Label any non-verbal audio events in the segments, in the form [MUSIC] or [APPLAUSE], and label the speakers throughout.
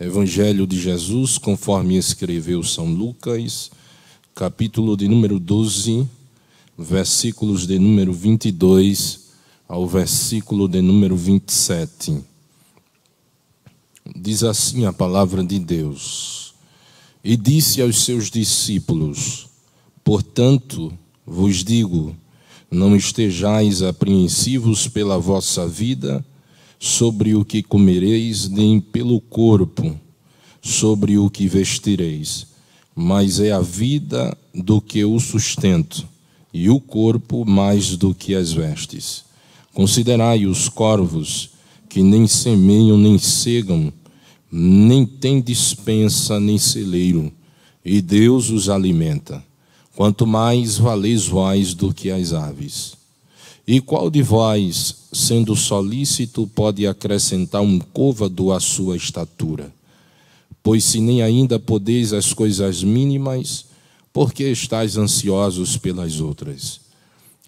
Speaker 1: Evangelho de Jesus, conforme escreveu São Lucas, capítulo de número 12, versículos de número 22 ao versículo de número 27. Diz assim a palavra de Deus: E disse aos seus discípulos: Portanto, vos digo, não estejais apreensivos pela vossa vida, sobre o que comereis, nem pelo corpo, sobre o que vestireis, mas é a vida do que o sustento, e o corpo mais do que as vestes. Considerai os corvos, que nem semeiam, nem cegam, nem têm dispensa, nem celeiro, e Deus os alimenta. Quanto mais valeis vós do que as aves. E qual de vós, sendo solícito, pode acrescentar um côvado à sua estatura? Pois se nem ainda podeis as coisas mínimas, por que estáis ansiosos pelas outras?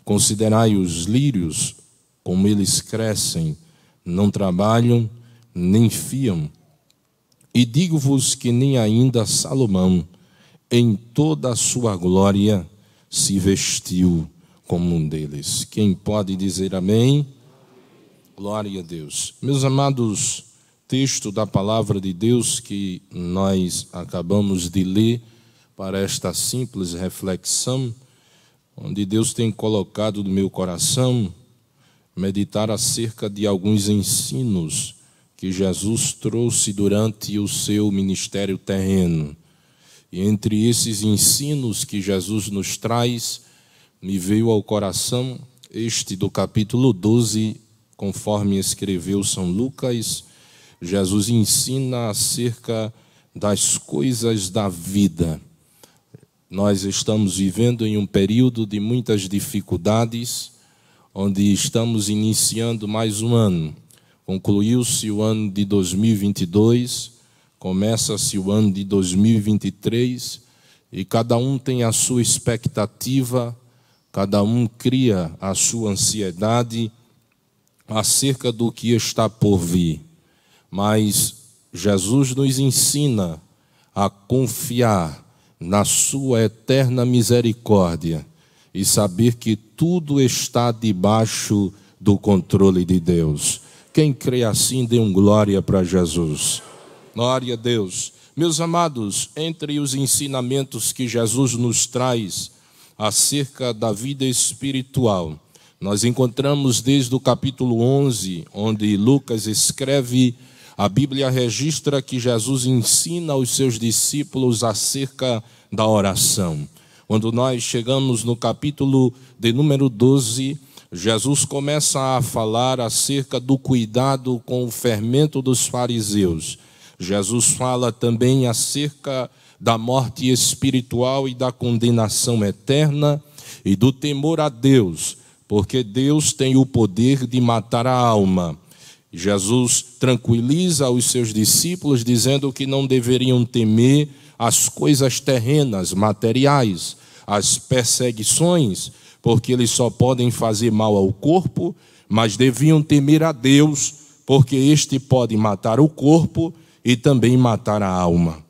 Speaker 1: Considerai os lírios, como eles crescem, não trabalham, nem fiam. E digo-vos que nem ainda Salomão, em toda a sua glória, se vestiu comum deles. Quem pode dizer amém? Glória a Deus. Meus amados, texto da palavra de Deus que nós acabamos de ler para esta simples reflexão, onde Deus tem colocado no meu coração meditar acerca de alguns ensinos que Jesus trouxe durante o seu ministério terreno. E entre esses ensinos que Jesus nos traz, me veio ao coração este do capítulo 12, conforme escreveu São Lucas, Jesus ensina acerca das coisas da vida. Nós estamos vivendo em um período de muitas dificuldades, onde estamos iniciando mais um ano. Concluiu-se o ano de 2022, começa-se o ano de 2023 e cada um tem a sua expectativa Cada um cria a sua ansiedade acerca do que está por vir. Mas Jesus nos ensina a confiar na Sua eterna misericórdia e saber que tudo está debaixo do controle de Deus. Quem crê assim, dê um glória para Jesus. Glória a Deus. Meus amados, entre os ensinamentos que Jesus nos traz, acerca da vida espiritual. Nós encontramos desde o capítulo 11, onde Lucas escreve, a Bíblia registra que Jesus ensina aos seus discípulos acerca da oração. Quando nós chegamos no capítulo de número 12, Jesus começa a falar acerca do cuidado com o fermento dos fariseus. Jesus fala também acerca da morte espiritual e da condenação eterna e do temor a Deus, porque Deus tem o poder de matar a alma. Jesus tranquiliza os seus discípulos dizendo que não deveriam temer as coisas terrenas, materiais, as perseguições, porque eles só podem fazer mal ao corpo, mas deviam temer a Deus, porque este pode matar o corpo e também matar a alma.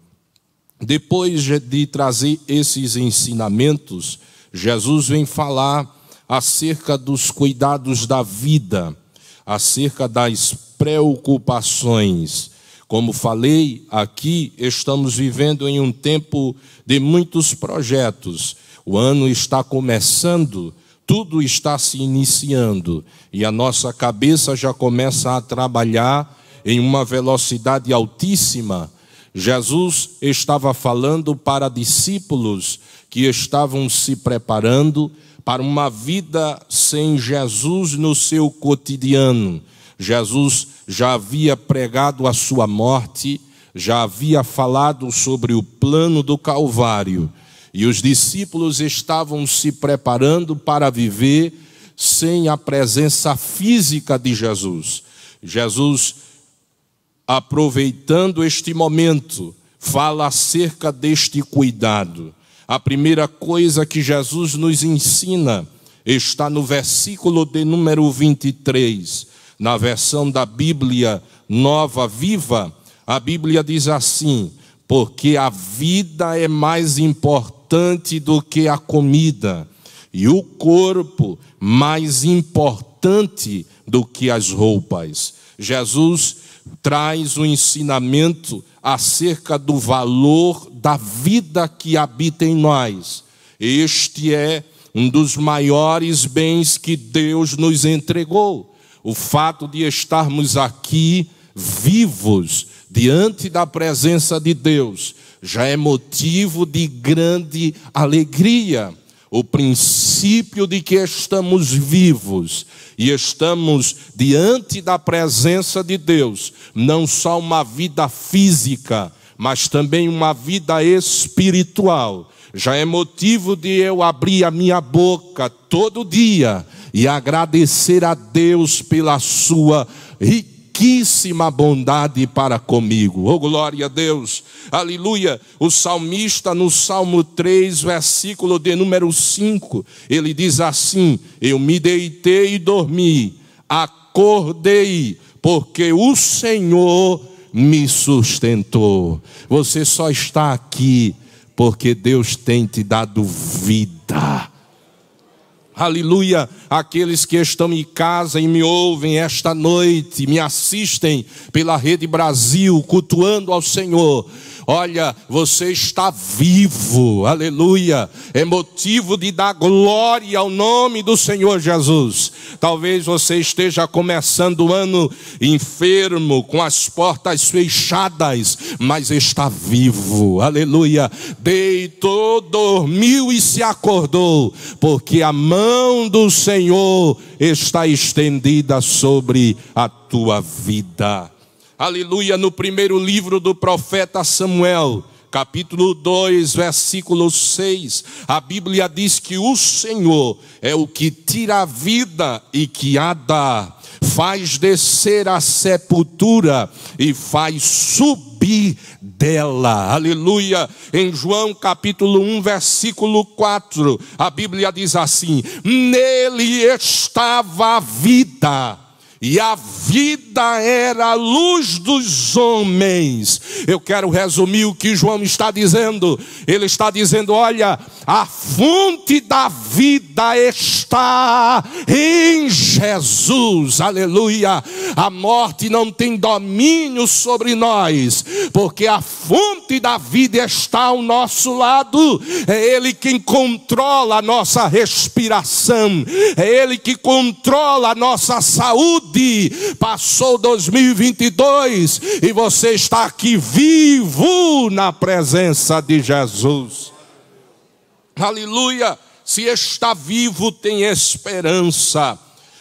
Speaker 1: Depois de trazer esses ensinamentos, Jesus vem falar acerca dos cuidados da vida, acerca das preocupações. Como falei aqui, estamos vivendo em um tempo de muitos projetos. O ano está começando, tudo está se iniciando e a nossa cabeça já começa a trabalhar em uma velocidade altíssima Jesus estava falando para discípulos que estavam se preparando para uma vida sem Jesus no seu cotidiano. Jesus já havia pregado a sua morte, já havia falado sobre o plano do Calvário, e os discípulos estavam se preparando para viver sem a presença física de Jesus. Jesus aproveitando este momento, fala acerca deste cuidado. A primeira coisa que Jesus nos ensina está no versículo de número 23, na versão da Bíblia Nova Viva. A Bíblia diz assim: porque a vida é mais importante do que a comida, e o corpo mais importante do que as roupas. Jesus traz o um ensinamento acerca do valor da vida que habita em nós. Este é um dos maiores bens que Deus nos entregou. O fato de estarmos aqui vivos diante da presença de Deus já é motivo de grande alegria o princípio de que estamos vivos e estamos diante da presença de Deus, não só uma vida física, mas também uma vida espiritual. Já é motivo de eu abrir a minha boca todo dia e agradecer a Deus pela sua riqueza riquíssima bondade para comigo. Oh, glória a Deus, aleluia. O salmista, no Salmo 3, versículo de número 5, ele diz assim: Eu me deitei e dormi, acordei, porque o Senhor me sustentou. Você só está aqui porque Deus tem te dado vida aleluia, aqueles que estão em casa e me ouvem esta noite, me assistem pela Rede Brasil, cultuando ao Senhor. Olha, você está vivo, aleluia. É motivo de dar glória ao nome do Senhor Jesus. Talvez você esteja começando o ano enfermo, com as portas fechadas, mas está vivo, aleluia. Deitou, dormiu e se acordou, porque a mão do Senhor está estendida sobre a tua vida aleluia, no primeiro livro do profeta Samuel, capítulo 2, versículo 6, a Bíblia diz que o Senhor é o que tira a vida e que a dá, faz descer a sepultura e faz subir dela. Aleluia. Em João capítulo 1, versículo 4, a Bíblia diz assim: Nele estava a vida e a vida era a luz dos homens. Eu quero resumir o que João está dizendo. Ele está dizendo: olha, a fonte da vida está em Jesus, aleluia. A morte não tem domínio sobre nós, porque a fonte da vida está ao nosso lado, é Ele quem controla a nossa respiração, é Ele que controla a nossa saúde saúde. Passou 2022 e você está aqui vivo na presença de Jesus. Aleluia! Se está vivo, tem esperança.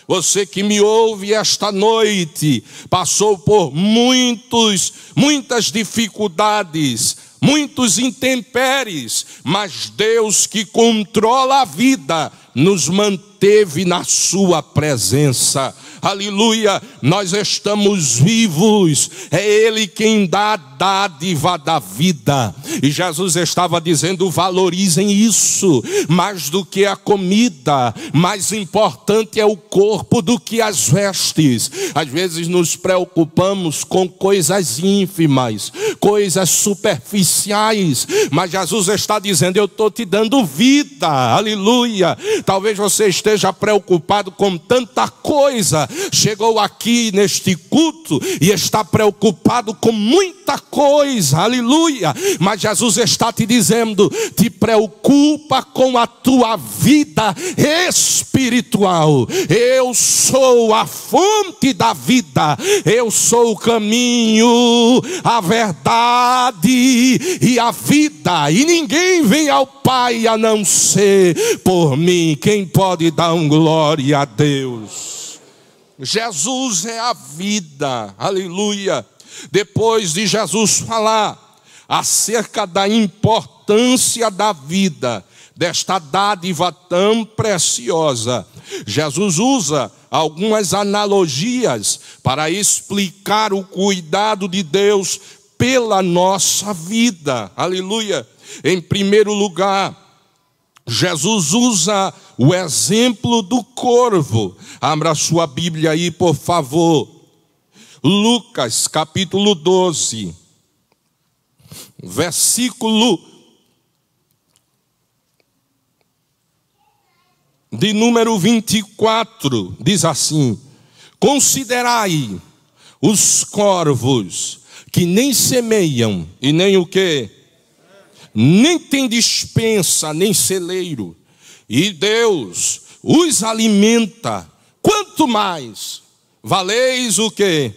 Speaker 1: Você que me ouve esta noite, passou por muitos, muitas dificuldades, muitos intempéries, mas Deus que controla a vida nos manteve na Sua presença. Aleluia, nós estamos vivos, é Ele quem dá a dádiva da vida. E Jesus estava dizendo: valorizem isso, mais do que a comida, mais importante é o corpo do que as vestes. Às vezes nos preocupamos com coisas ínfimas, coisas superficiais, mas Jesus está dizendo: eu estou te dando vida, aleluia, Talvez você esteja preocupado com tanta coisa. Chegou aqui neste culto e está preocupado com muita coisa. Aleluia. Mas Jesus está te dizendo: te preocupa com a tua vida espiritual. Eu sou a fonte da vida. Eu sou o caminho, a verdade e a vida. E ninguém vem ao Pai a não ser por mim. Quem pode dar um glória a Deus? Jesus é a vida, aleluia. Depois de Jesus falar acerca da importância da vida, desta dádiva tão preciosa, Jesus usa algumas analogias para explicar o cuidado de Deus pela nossa vida, aleluia. Em primeiro lugar, Jesus usa o exemplo do corvo. Abra sua Bíblia aí, por favor. Lucas capítulo 12, versículo de número 24, diz assim: Considerai os corvos que nem semeiam e nem o que nem tem dispensa, nem celeiro, e Deus os alimenta. Quanto mais valeis o que?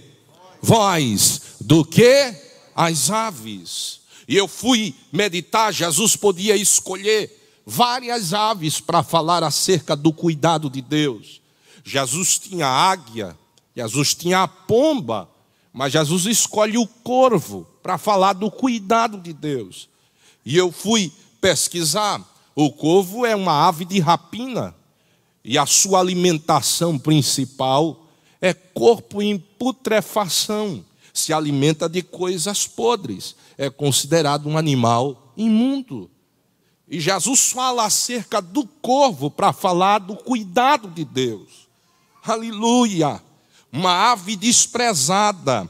Speaker 1: Vós do que as aves. E eu fui meditar, Jesus podia escolher várias aves para falar acerca do cuidado de Deus. Jesus tinha águia, Jesus tinha a pomba, mas Jesus escolhe o corvo para falar do cuidado de Deus. E eu fui pesquisar. O corvo é uma ave de rapina. E a sua alimentação principal é corpo em putrefação. Se alimenta de coisas podres. É considerado um animal imundo. E Jesus fala acerca do corvo para falar do cuidado de Deus. Aleluia! Uma ave desprezada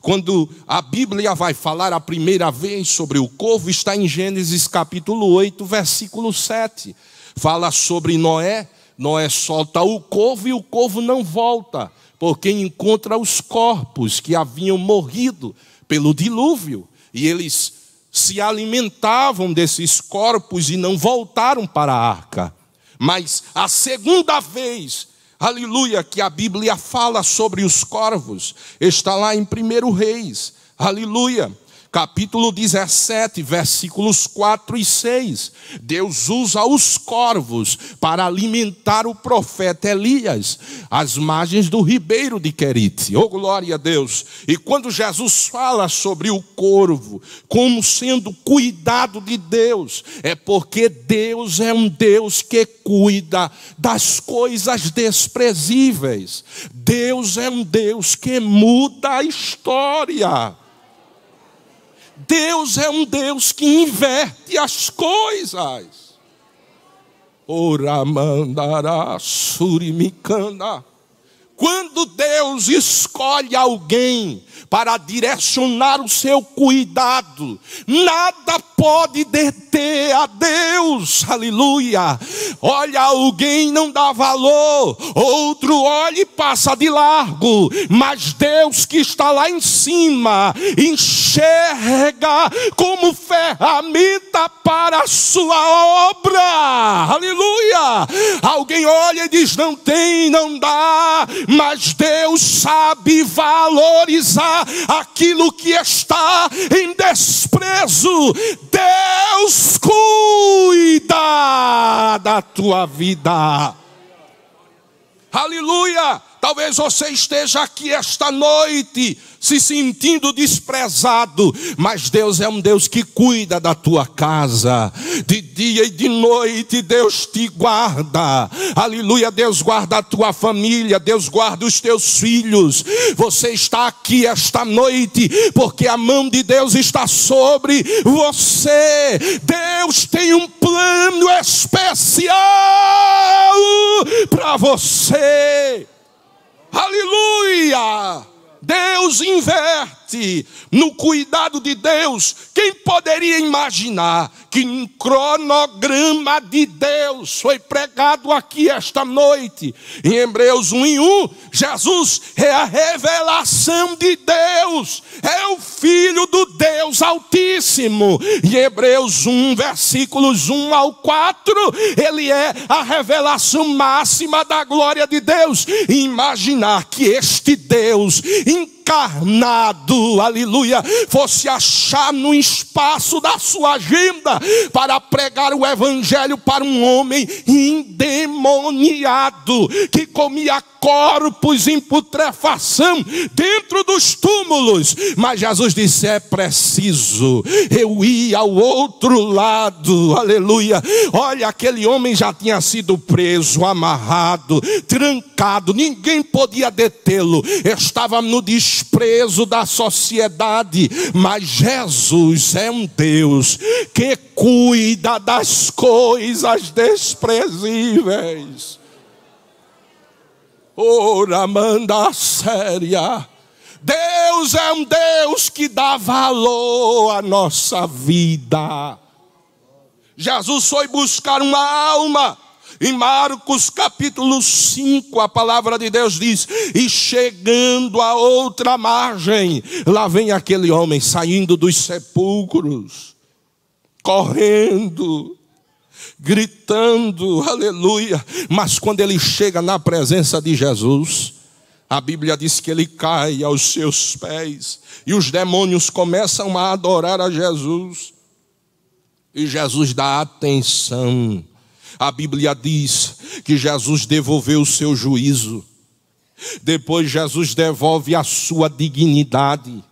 Speaker 1: quando a Bíblia vai falar a primeira vez sobre o corvo, está em Gênesis capítulo 8, versículo 7. Fala sobre Noé. Noé solta o corvo e o corvo não volta, porque encontra os corpos que haviam morrido pelo dilúvio. E eles se alimentavam desses corpos e não voltaram para a arca. Mas a segunda vez aleluia, que a Bíblia fala sobre os corvos, está lá em 1 Reis, aleluia capítulo 17, versículos 4 e 6. Deus usa os corvos para alimentar o profeta Elias, às margens do ribeiro de Querite. Oh, glória a Deus! E quando Jesus fala sobre o corvo como sendo cuidado de Deus, é porque Deus é um Deus que cuida das coisas desprezíveis. Deus é um Deus que muda a história. Deus é um Deus que inverte as coisas. Ora mandará surimicanda. Quando Deus escolhe alguém para direcionar o seu cuidado, nada pode deter a Deus, aleluia. Olha, alguém não dá valor, outro olha e passa de largo, mas Deus que está lá em cima, enxerga como ferramenta para a sua obra, aleluia. Alguém olha e diz: não tem, não dá, mas Deus sabe valorizar aquilo que está em desprezo. Deus cuida da tua vida. Aleluia! Talvez você esteja aqui esta noite se sentindo desprezado, mas Deus é um Deus que cuida da tua casa, de dia e de noite Deus te guarda, aleluia. Deus guarda a tua família, Deus guarda os teus filhos. Você está aqui esta noite, porque a mão de Deus está sobre você. Deus tem um plano especial para você. Aleluia! Deus inverte no cuidado de Deus. Quem poderia imaginar que um cronograma de Deus foi pregado aqui esta noite? Em Hebreus 1 e 1, Jesus é a revelação de Deus, é o Filho do Deus Altíssimo. Em Hebreus 1, versículos 1 ao 4, ele é a revelação máxima da glória de Deus. imaginar que este Deus, em encarnado, aleluia, fosse achar no espaço da sua agenda para pregar o evangelho para um homem endemoniado que comia corpos em putrefação dentro dos túmulos. Mas Jesus disse: é preciso eu ir ao outro lado, aleluia. Olha, aquele homem já tinha sido preso, amarrado, trancado, ninguém podia detê-lo, estava no desprezo da sociedade, mas Jesus é um Deus que cuida das coisas desprezíveis. Ora, manda séria. Deus é um Deus que dá valor à nossa vida. Jesus foi buscar uma alma. Em Marcos capítulo 5, a palavra de Deus diz: E chegando a outra margem, lá vem aquele homem saindo dos sepulcros, correndo, gritando, aleluia. Mas quando ele chega na presença de Jesus, a Bíblia diz que ele cai aos seus pés e os demônios começam a adorar a Jesus. E Jesus dá atenção. A Bíblia diz que Jesus devolveu o seu juízo. Depois Jesus devolve a sua dignidade.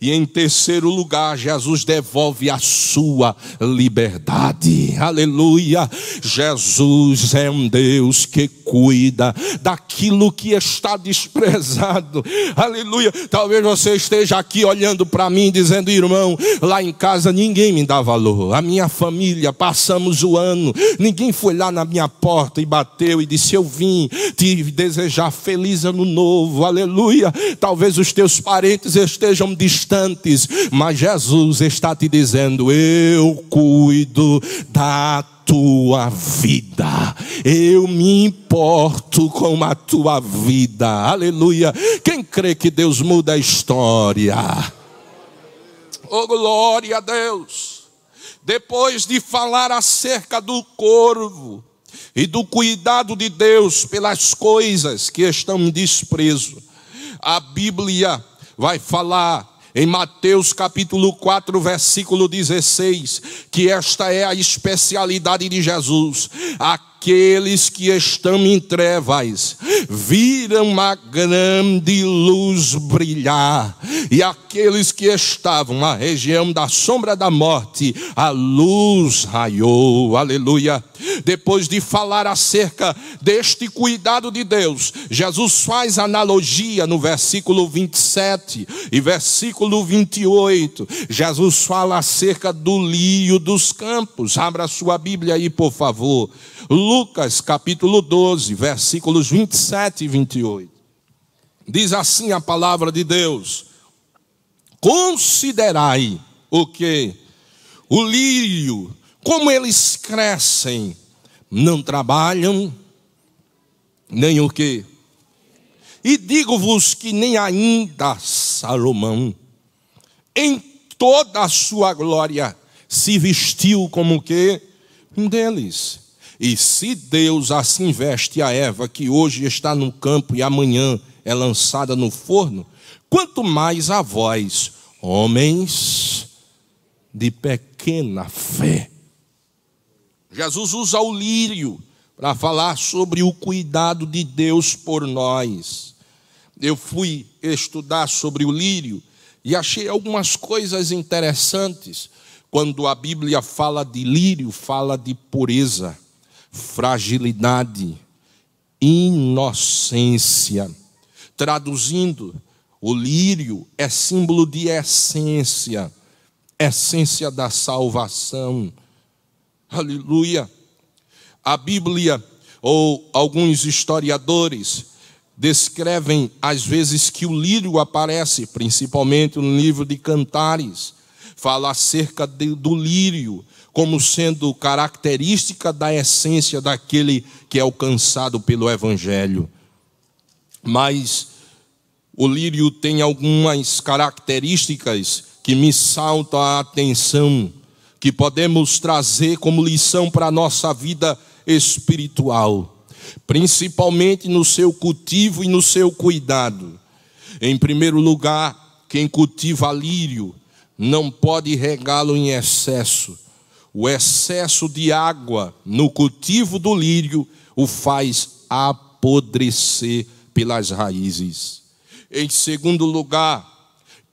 Speaker 1: E em terceiro lugar, Jesus devolve a sua liberdade. Aleluia! Jesus é um Deus que cuida daquilo que está desprezado. Aleluia! Talvez você esteja aqui olhando para mim dizendo, irmão, lá em casa ninguém me dá valor. A minha família, passamos o ano, ninguém foi lá na minha porta e bateu e disse: "Eu vim te desejar feliz ano novo". Aleluia! Talvez os teus parentes estejam distantes, mas Jesus está te dizendo: eu cuido da tua vida. Eu me importo com a tua vida. Aleluia. Quem crê que Deus muda a história? Oh, glória a Deus. Depois de falar acerca do corvo e do cuidado de Deus pelas coisas que estão em desprezo, a Bíblia vai falar em Mateus capítulo 4, versículo 16, que esta é a especialidade de Jesus. A aqueles que estão em trevas viram a grande luz brilhar, e aqueles que estavam na região da sombra da morte, a luz raiou, aleluia. Depois de falar acerca deste cuidado de Deus, Jesus faz analogia no versículo 27 e versículo 28. Jesus fala acerca do lírio dos campos. Abra sua Bíblia aí, por favor. Lucas capítulo 12, versículos 27 e 28. Diz assim a palavra de Deus: Considerai o que? O lírio, como eles crescem, não trabalham, nem o que? E digo-vos que nem ainda Salomão, em toda a sua glória, se vestiu como que? Um deles. E se Deus assim veste a Eva, que hoje está no campo e amanhã é lançada no forno, quanto mais a vós, homens de pequena fé. Jesus usa o lírio para falar sobre o cuidado de Deus por nós. Eu fui estudar sobre o lírio e achei algumas coisas interessantes. Quando a Bíblia fala de lírio, fala de pureza fragilidade, inocência. Traduzindo, o lírio é símbolo de essência, essência da salvação. Aleluia. A Bíblia, ou alguns historiadores, descrevem às vezes que o lírio aparece, principalmente no livro de Cantares, fala acerca do lírio, como sendo característica da essência daquele que é alcançado pelo Evangelho. Mas o lírio tem algumas características que me saltam a atenção, que podemos trazer como lição para a nossa vida espiritual, principalmente no seu cultivo e no seu cuidado. Em primeiro lugar, quem cultiva lírio não pode regá-lo em excesso o excesso de água no cultivo do lírio o faz apodrecer pelas raízes. Em segundo lugar,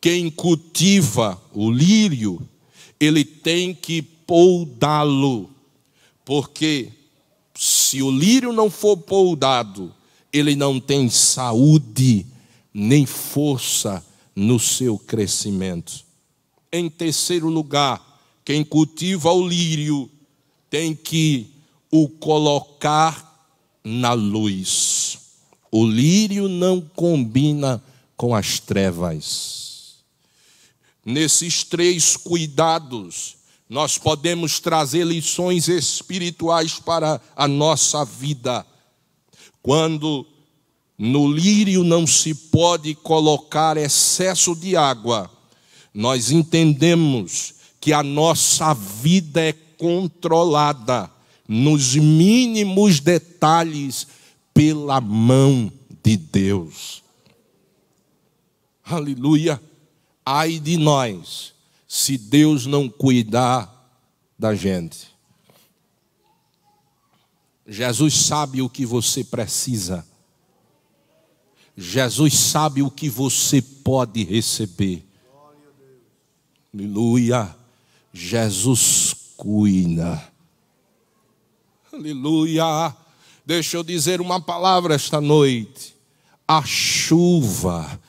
Speaker 1: quem cultiva o lírio, ele tem que poudá-lo, porque se o lírio não for poudado, ele não tem saúde nem força no seu crescimento. Em terceiro lugar, quem cultiva o lírio tem que o colocar na luz. O lírio não combina com as trevas. Nesses três cuidados, nós podemos trazer lições espirituais para a nossa vida. Quando no lírio não se pode colocar excesso de água, nós entendemos que a nossa vida é controlada nos mínimos detalhes pela mão de Deus. Aleluia. Ai de nós, se Deus não cuidar da gente. Jesus sabe o que você precisa. Jesus sabe o que você pode receber. Aleluia. Jesus cuida. Aleluia. Deixa eu dizer uma palavra esta noite. A chuva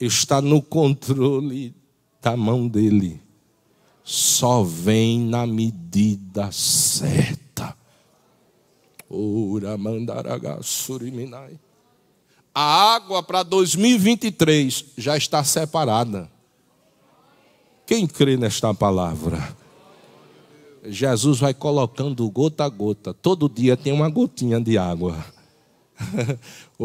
Speaker 1: está no controle da mão dele. Só vem na medida certa. Ora mandaraga suriminai. A água para 2023 já está separada. Quem crê nesta palavra? Jesus vai colocando gota a gota. Todo dia tem uma gotinha de água. [LAUGHS]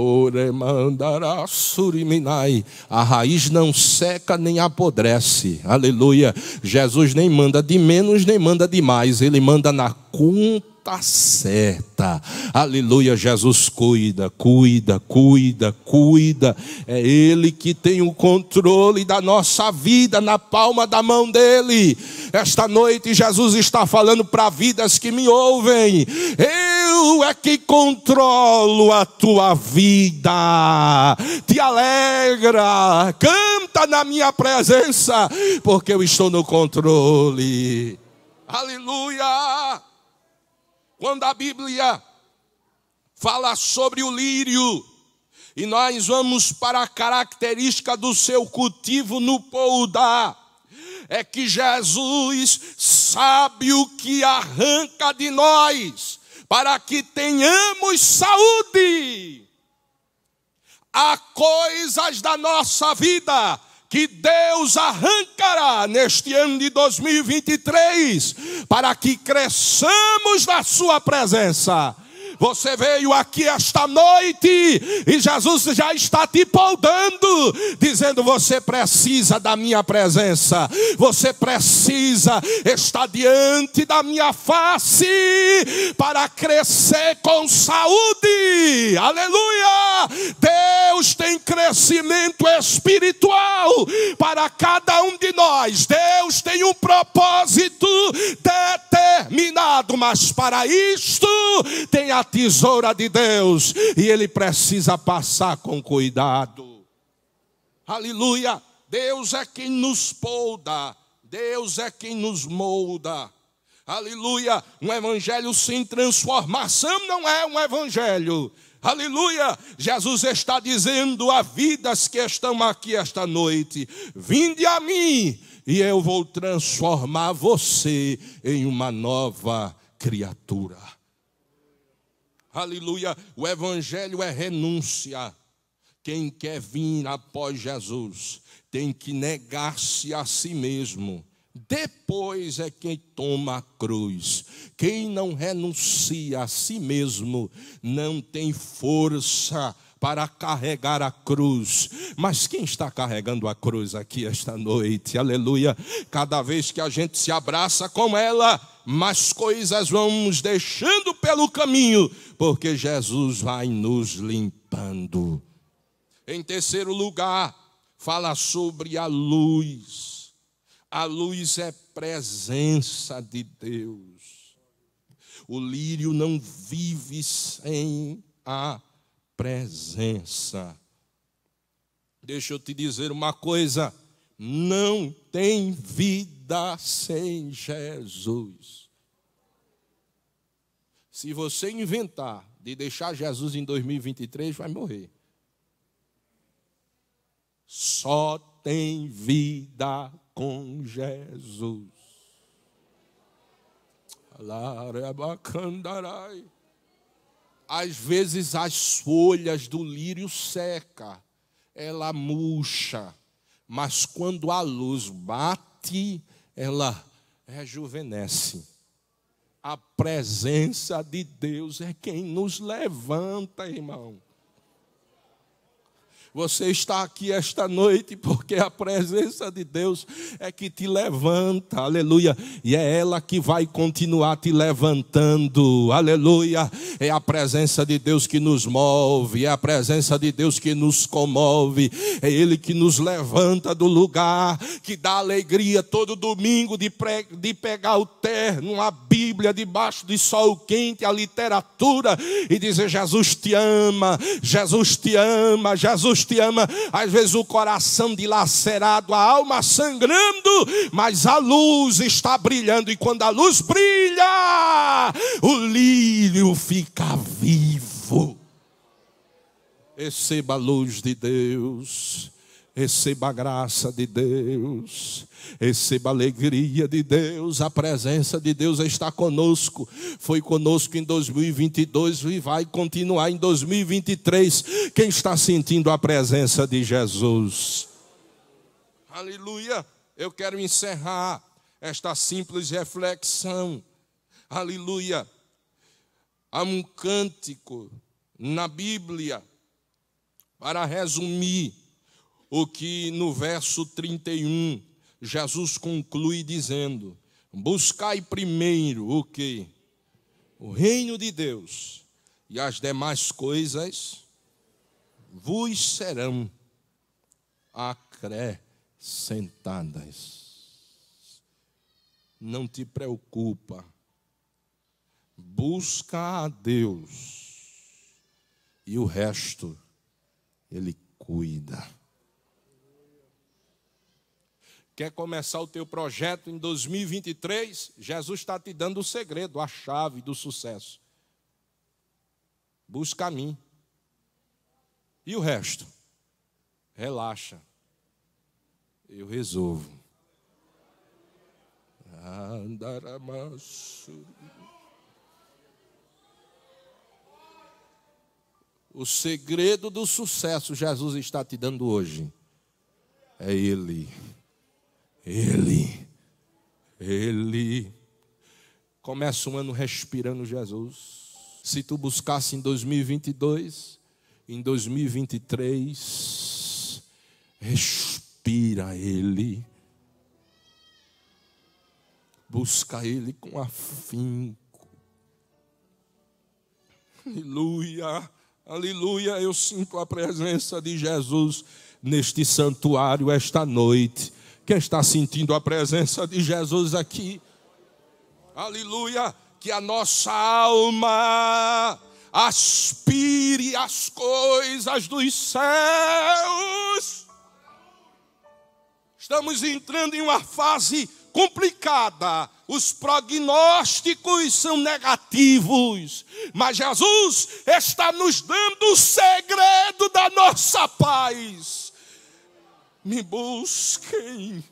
Speaker 1: A raiz não seca nem apodrece. Aleluia. Jesus nem manda de menos, nem manda de mais. Ele manda na cumpra está certa. Aleluia, Jesus cuida, cuida, cuida, cuida. É Ele que tem o controle da nossa vida na palma da mão dEle. Esta noite, Jesus está falando para vidas que me ouvem: Eu é que controlo a tua vida. Te alegra, canta na minha presença, porque eu estou no controle. Aleluia! Quando a Bíblia fala sobre o lírio, e nós vamos para a característica do seu cultivo no poudar, é que Jesus sabe o que arranca de nós, para que tenhamos saúde. Há coisas da nossa vida que Deus arrancará neste ano de 2023, para que cresçamos na Sua presença você veio aqui esta noite e Jesus já está te podando, dizendo: Você precisa da minha presença, você precisa estar diante da minha face para crescer com saúde. Aleluia! Deus tem crescimento espiritual para cada um de nós. Deus tem um propósito determinado, mas para isto tem a tesoura de Deus e ele precisa passar com cuidado. Aleluia! Deus é quem nos polda, Deus é quem nos molda. Aleluia! Um evangelho sem transformação não é um evangelho. Aleluia! Jesus está dizendo a vidas que estão aqui esta noite: vinde a mim e eu vou transformar você em uma nova criatura. Aleluia. O evangelho é renúncia. Quem quer vir após Jesus tem que negar-se a si mesmo. Depois é quem toma a cruz. Quem não renuncia a si mesmo não tem força para carregar a cruz. Mas quem está carregando a cruz aqui esta noite? Aleluia. Cada vez que a gente se abraça com ela, mas coisas vamos deixando pelo caminho, porque Jesus vai nos limpando. Em terceiro lugar, fala sobre a luz. A luz é presença de Deus. O lírio não vive sem a presença. Deixa eu te dizer uma coisa: não tem vida sem Jesus. Se você inventar de deixar Jesus em 2023, vai morrer. Só tem vida com Jesus. Às vezes as folhas do lírio seca, ela murcha, mas quando a luz bate, ela rejuvenesce. A presença de Deus é quem nos levanta, irmão. Você está aqui esta noite porque a presença de Deus é que te levanta, aleluia. E é ela que vai continuar te levantando, aleluia. É a presença de Deus que nos move, é a presença de Deus que nos comove, é Ele que nos levanta do lugar, que dá alegria todo domingo de, pre... de pegar o terno, a Bíblia debaixo de sol quente, a literatura e dizer: Jesus te ama, Jesus te ama, Jesus te ama. Às vezes o coração dilacerado, a alma sangrando, mas a luz está brilhando. E quando a luz brilha, o lírio fica vivo. Receba a luz de Deus. Receba a graça de Deus, receba a alegria de Deus, a presença de Deus está conosco, foi conosco em 2022 e vai continuar em 2023. Quem está sentindo a presença de Jesus? Aleluia! Eu quero encerrar esta simples reflexão. Aleluia! Há um cântico na Bíblia para resumir o que no verso 31 Jesus conclui dizendo: Buscai primeiro o que? O reino de Deus, e as demais coisas vos serão acrescentadas. Não te preocupa. Busca a Deus. E o resto ele cuida. Quer começar o teu projeto em 2023? Jesus está te dando o segredo, a chave do sucesso. Busca a mim. E o resto? Relaxa. Eu resolvo. O segredo do sucesso Jesus está te dando hoje é Ele. Ele, Ele. Começa um ano respirando Jesus. Se tu buscasse em 2022, em 2023, respira Ele. Busca Ele com afinco. Aleluia, aleluia. Eu sinto a presença de Jesus neste santuário esta noite quem está sentindo a presença de Jesus aqui? Aleluia! Que a nossa alma aspire as coisas dos céus. Estamos entrando em uma fase complicada. Os prognósticos são negativos, mas Jesus está nos dando o segredo da nossa paz me busquem.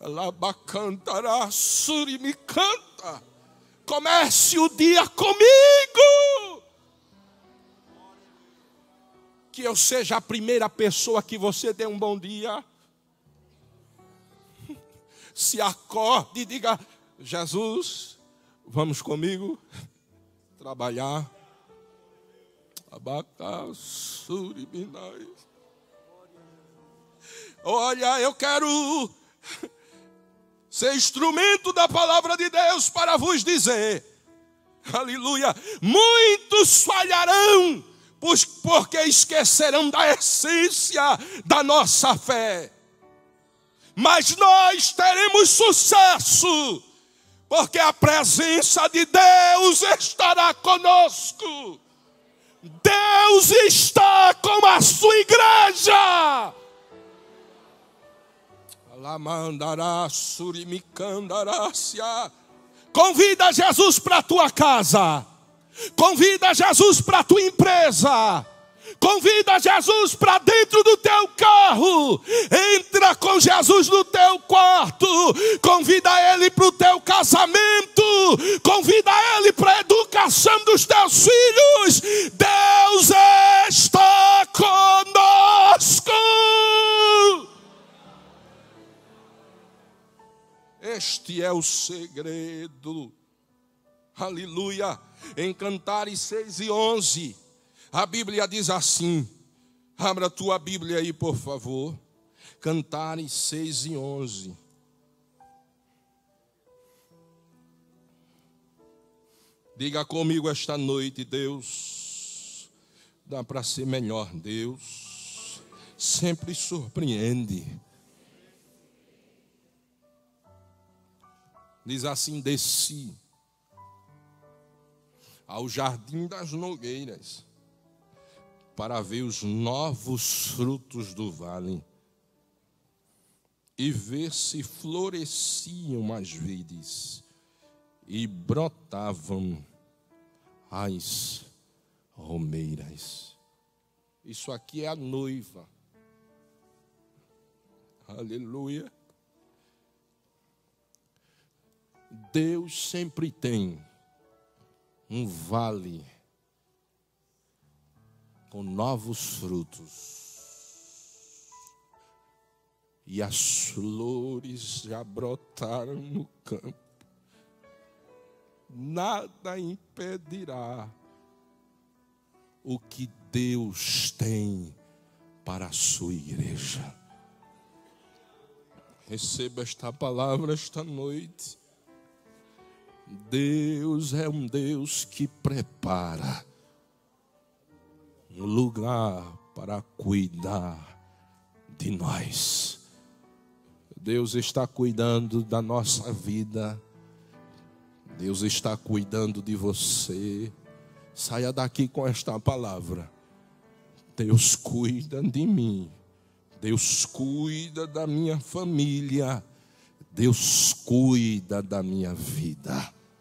Speaker 1: Labacantará, suri me canta. Comece o dia comigo. Que eu seja a primeira pessoa que você dê um bom dia. Se acorde e diga: Jesus, vamos comigo trabalhar. Abacá, suribinais. Olha, eu quero ser instrumento da palavra de Deus para vos dizer. Aleluia. Muitos falharão, porque esquecerão da essência da nossa fé. Mas nós teremos sucesso, porque a presença de Deus estará conosco. Deus está com a sua igreja. Lamandará, Convida Jesus para a tua casa. Convida Jesus para a tua empresa. Convida Jesus para dentro do teu carro. Entra com Jesus no teu quarto. Convida Ele para o teu casamento. Convida Ele para a educação dos teus filhos. Deus está conosco. Este é o segredo. Aleluia. Em Cantares 6 e 11, a Bíblia diz assim: Abra a tua Bíblia aí, por favor. Cantares 6 e 11. Diga comigo esta noite, Deus. Dá para ser melhor, Deus. Sempre surpreende. diz assim: desci ao jardim das nogueiras para ver os novos frutos do vale e ver se floresciam as vides e brotavam as romeiras. Isso aqui é a noiva. Aleluia. Deus sempre tem um vale com novos frutos. E as flores já brotaram no campo. Nada impedirá o que Deus tem para a sua igreja. Receba esta palavra esta noite. Deus é um Deus que prepara um lugar para cuidar de nós. Deus está cuidando da nossa vida. Deus está cuidando de você. Saia daqui com esta palavra. Deus cuida de mim. Deus cuida da minha família. Deus cuida da minha vida.